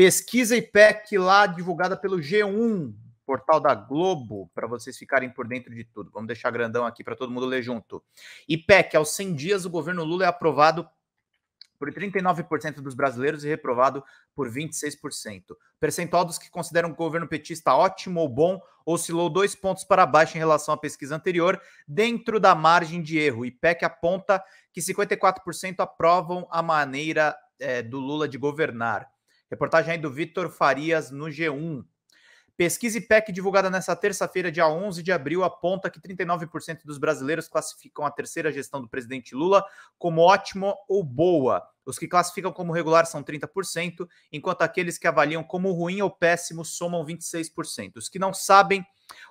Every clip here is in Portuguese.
Pesquisa IPEC lá divulgada pelo G1, portal da Globo, para vocês ficarem por dentro de tudo. Vamos deixar grandão aqui para todo mundo ler junto. IPEC, aos 100 dias, o governo Lula é aprovado por 39% dos brasileiros e reprovado por 26%. Percentual dos que consideram o governo petista ótimo ou bom oscilou dois pontos para baixo em relação à pesquisa anterior, dentro da margem de erro. IPEC aponta que 54% aprovam a maneira é, do Lula de governar. Reportagem aí do Vitor Farias no G1. Pesquisa IPEC divulgada nesta terça-feira, dia 11 de abril, aponta que 39% dos brasileiros classificam a terceira gestão do presidente Lula como ótima ou boa. Os que classificam como regular são 30%, enquanto aqueles que avaliam como ruim ou péssimo somam 26%. Os que não sabem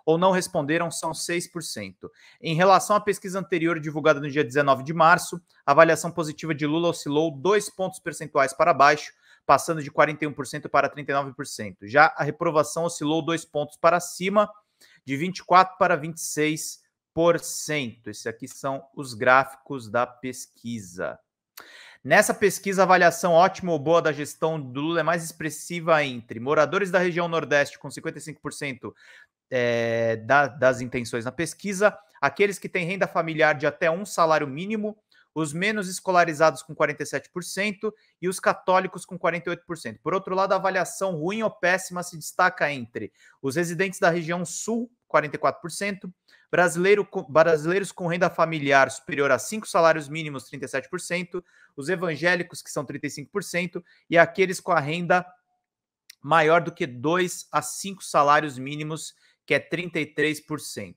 ou não responderam são 6%. Em relação à pesquisa anterior divulgada no dia 19 de março, a avaliação positiva de Lula oscilou dois pontos percentuais para baixo passando de 41% para 39%. Já a reprovação oscilou dois pontos para cima, de 24% para 26%. Esses aqui são os gráficos da pesquisa. Nessa pesquisa, a avaliação ótima ou boa da gestão do Lula é mais expressiva entre moradores da região Nordeste, com 55% é, da, das intenções na pesquisa, aqueles que têm renda familiar de até um salário mínimo, os menos escolarizados com 47% e os católicos com 48%. Por outro lado, a avaliação ruim ou péssima se destaca entre os residentes da região sul, 44%, brasileiro, brasileiros com renda familiar superior a cinco salários mínimos, 37%, os evangélicos, que são 35%, e aqueles com a renda maior do que dois a cinco salários mínimos, que é 33%.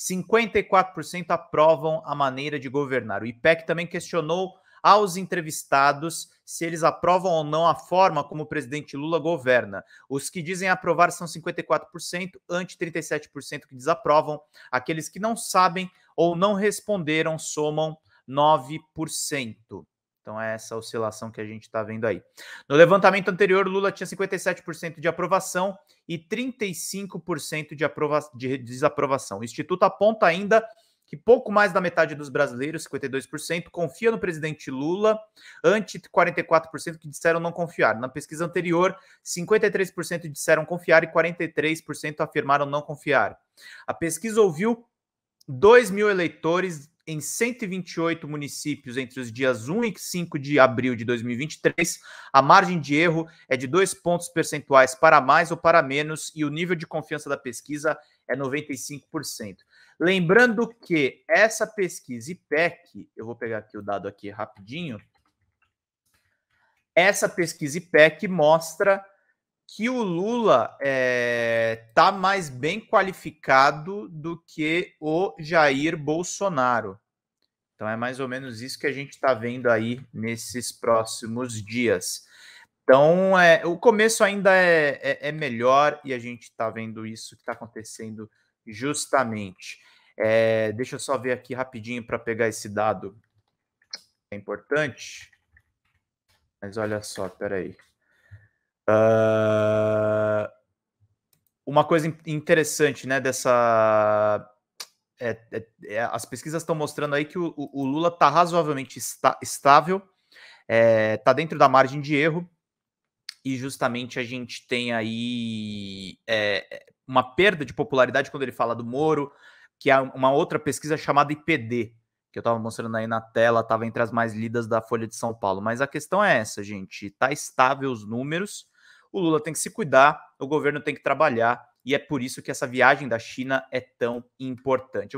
54% aprovam a maneira de governar. O IPEC também questionou aos entrevistados se eles aprovam ou não a forma como o presidente Lula governa. Os que dizem aprovar são 54%, ante 37% que desaprovam. Aqueles que não sabem ou não responderam somam 9%. Então é essa oscilação que a gente está vendo aí. No levantamento anterior, Lula tinha 57% de aprovação e 35% de, aprova de desaprovação. O Instituto aponta ainda que pouco mais da metade dos brasileiros, 52%, confia no presidente Lula, ante 44% que disseram não confiar. Na pesquisa anterior, 53% disseram confiar e 43% afirmaram não confiar. A pesquisa ouviu 2 mil eleitores em 128 municípios entre os dias 1 e 5 de abril de 2023. A margem de erro é de dois pontos percentuais para mais ou para menos, e o nível de confiança da pesquisa é 95%. Lembrando que essa pesquisa IPEC, eu vou pegar aqui o dado aqui rapidinho. Essa pesquisa IPEC mostra que o Lula está é, mais bem qualificado do que o Jair Bolsonaro. Então é mais ou menos isso que a gente está vendo aí nesses próximos dias. Então é, o começo ainda é, é, é melhor e a gente está vendo isso que está acontecendo justamente. É, deixa eu só ver aqui rapidinho para pegar esse dado. É importante. Mas olha só, peraí. aí. Ah, uma coisa interessante, né, dessa. É, é, é, as pesquisas estão mostrando aí que o, o Lula está razoavelmente está, estável, está é, dentro da margem de erro, e justamente a gente tem aí é, é, uma perda de popularidade quando ele fala do Moro, que há uma outra pesquisa chamada IPD, que eu estava mostrando aí na tela, estava entre as mais lidas da Folha de São Paulo. Mas a questão é essa, gente: está estável os números o Lula tem que se cuidar, o governo tem que trabalhar, e é por isso que essa viagem da China é tão importante.